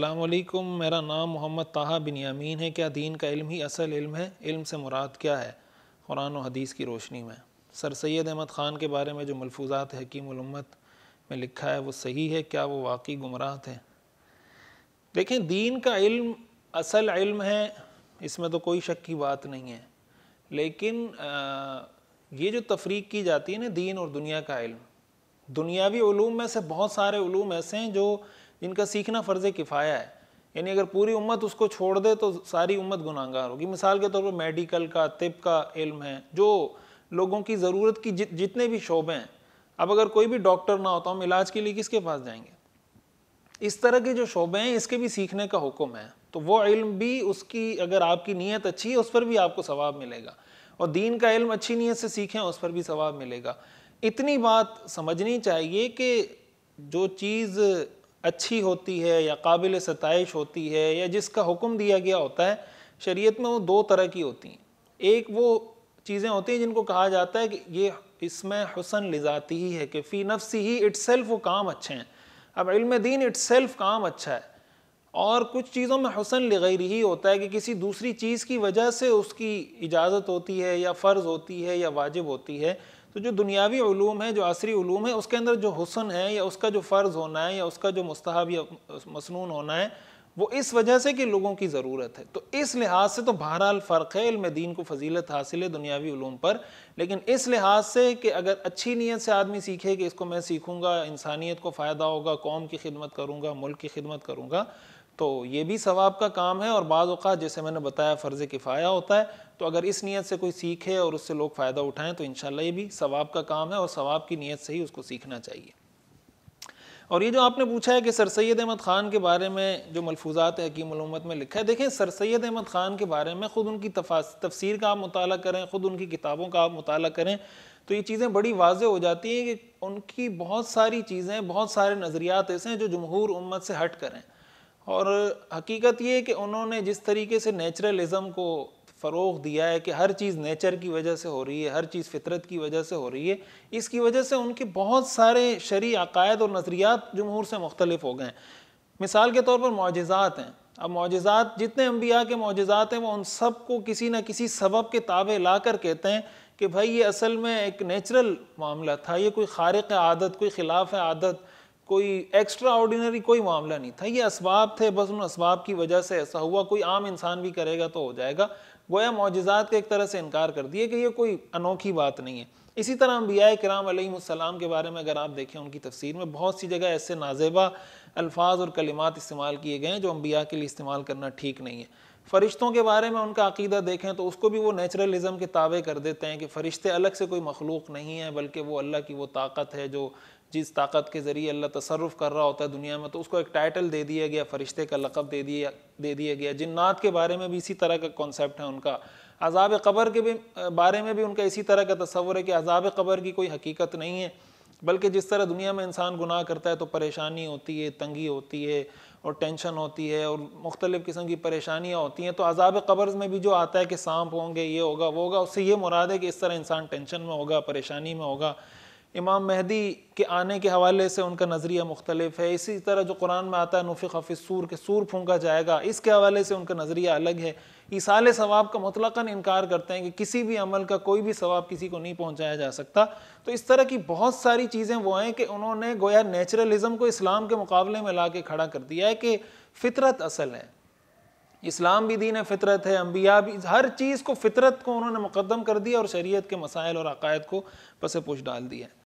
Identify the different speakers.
Speaker 1: अल्लाम मेरा नाम मोहम्मद ताहा बिन यामीन है क्या दीन का इल्म ही असल इल्म है इल्म से मुराद क्या है कुरान और हदीस की रोशनी में सर सैद अहमद ख़ान के बारे में जो मलफूजात हकीमत में लिखा है वो सही है क्या वो वाकई गुमराह थे देखें दीन का इल्म असल इल्म है इसमें तो कोई शक की बात नहीं है लेकिन ये जो तफरीक की जाती है ना दीन और दुनिया का इल्म दुनियावी में से बहुत सारे ऐसे हैं जो जिनका सीखना फ़र्ज़ किफ़ाया है यानी अगर पूरी उम्मत उसको छोड़ दे तो सारी उम्मत गुनाहगार होगी मिसाल के तौर पर मेडिकल का तिब का इल्म है जो लोगों की ज़रूरत की जि, जितने भी शोबे हैं अब अगर कोई भी डॉक्टर ना होता हम इलाज के लिए किसके पास जाएंगे इस तरह के जो शोबे हैं इसके भी सीखने का हुक्म है तो वो इल्म भी उसकी अगर आपकी नीयत अच्छी है उस पर भी आपको सवाब मिलेगा और दीन का इल्म अच्छी नीयत से सीखें उस पर भी सवाब मिलेगा इतनी बात समझनी चाहिए कि जो चीज़ अच्छी होती है या काबिल सतश होती है या जिसका हुक्म दिया गया होता है शरीयत में वो दो तरह की होती हैं एक वो चीज़ें होती हैं जिनको कहा जाता है कि ये इसमें हुसन लिजाती ही है कि फ़ी नफ्सी ही इट्स वो काम अच्छे हैं अब इल्म दीन इट्स काम अच्छा है और कुछ चीज़ों में हुसन लगैर ही होता है कि किसी दूसरी चीज़ की वजह से उसकी इजाज़त होती है या फ़र्ज़ होती है या वाजिब होती है तो जो दुनियावी ूम है जो असरी ूम है उसके अंदर जो हुसन है या उसका जो फ़र्ज़ होना है या उसका जो मस्तहब या मसनून होना है वो इस वजह से कि लोगों की ज़रूरत है तो इस लिहाज से तो बहरहाल फ़र्क है इल्म दीन को फजीलत हासिल है दुनियावी ूम पर लेकिन इस लिहाज से कि अगर अच्छी नीयत से आदमी सीखे कि इसको मैं सीखूँगा इंसानियत को फ़ायदा होगा कौम की खिदमत करूँगा मुल्क की खिदमत करूँगा तो ये भी सवाब का काम है और बाज़ अवत जैसे मैंने बताया फ़र्ज़ किफ़ाया होता है तो अगर इस नीयत से कोई सीखे और उससे लोग फ़ायदा उठाएं तो इन ये भी सवाब का काम है और सवाब की नीयत से ही उसको सीखना चाहिए और ये जो आपने पूछा है कि सर सैद अहमद ख़ान के बारे में जो मलफूजात हकीमत में लिखा है देखें सर सैद अहमद ख़ान के बारे में ख़ुद उनकी तफसीर का आप मुताल करें ख़ुद उनकी किताबों का आप मुताल करें तो ये चीज़ें बड़ी वाज हो जाती हैं कि उनकी बहुत सारी चीज़ें बहुत सारे नज़रियात ऐसे हैं जो जमहूर उम्मत से हट करें और हकीकत ये कि उन्होंने जिस तरीके से नेचुरलिज़म को फ़रोग दिया है कि हर चीज़ नेचर की वजह से हो रही है हर चीज़ फितरत की वजह से हो रही है इसकी वजह से उनके बहुत सारे शरी अकायद और नज़रियात जमहूर से मुख्तलिफ हो गए हैं मिसाल के तौर पर मुजज़ात हैं अब मुजज़ात जितने अम्बिया के मुजजात हैं वो उन सब को किसी न किसी सबब के ताबे ला कर कहते हैं कि भाई ये असल में एक नेचुरल मामला था ये कोई खारक आदत कोई खिलाफ आदत कोई एक्स्ट्रा ऑर्डिनरी कोई मामला नहीं था ये इसबाब थे बस उन इसबाब की वजह से ऐसा हुआ कोई आम इंसान भी करेगा तो हो जाएगा गोया मोजात के एक तरह से इनकार कर दिए कि ये कोई अनोखी बात नहीं है इसी तरह अम्बिया कराम के बारे में अगर आप देखें उनकी तफसीर में बहुत सी जगह ऐसे नाजेबा अल्फाज और कलिमात इस्तेमाल किए गए हैं जो अम्बिया के लिए इस्तेमाल करना ठीक नहीं है फ़रिश्तों के बारे में उनका अकीदा देखें तो उसको भी वो नेचुरलिज़म के ताबे कर देते हैं कि फ़रिश्ते अलग से कोई मखलूक नहीं है बल्कि वो अल्लाह की वो ताकत है जो जिस ताकत के ज़रिए अल्लाह तसरफ़ कर रहा होता है दुनिया में तो उसको एक टाइटल दे दिया गया फ़रिश्ते का लक़ब दे दिया दे दिया गया जन्नात के बारे में भी इसी तरह का कॉन्सेप्ट है उनका अजाब कबर के भी बारे में भी उनका इसी तरह का तस्वर है कि अजाब कबर की कोई हकीकत नहीं है बल्कि जिस तरह दुनिया में इंसान गुनाह करता है तो परेशानी होती है तंगी होती है और टेंशन होती है और मुख्तलिफ़ किस्म की परेशानियाँ होती हैं तो अजाब कब्र में भी जो आता है कि सांप होंगे ये होगा वो होगा उससे ये मुराद है कि इस तरह इंसान टेंशन में होगा परेशानी में होगा इमाम महदी के आने के हवाले से उनका नज़रिया मुख्तलिफ है इसी तरह जो कुरान में आता है नफ़ी खफी सूर के सूर फूंका जाएगा इसके हवाले से उनका नज़रिया अलग है ईसाल सवाब का मतलक़न इनकार करते हैं कि किसी भी अमल का कोई भी सवाब किसी को नहीं पहुँचाया जा सकता तो इस तरह की बहुत सारी चीज़ें वो हैं कि उन्होंने गोया नेचुरलिज़म को इस्लाम के मुकाबले में ला के खड़ा कर दिया है कि फितरत असल है इस्लाम भी दीन फितरत है अम्बिया भी हर चीज़ को फितरत को उन्होंने मुकदम कर दिया और शरीयत के मसाइल और अकायद को पसे पुछ डाल दिया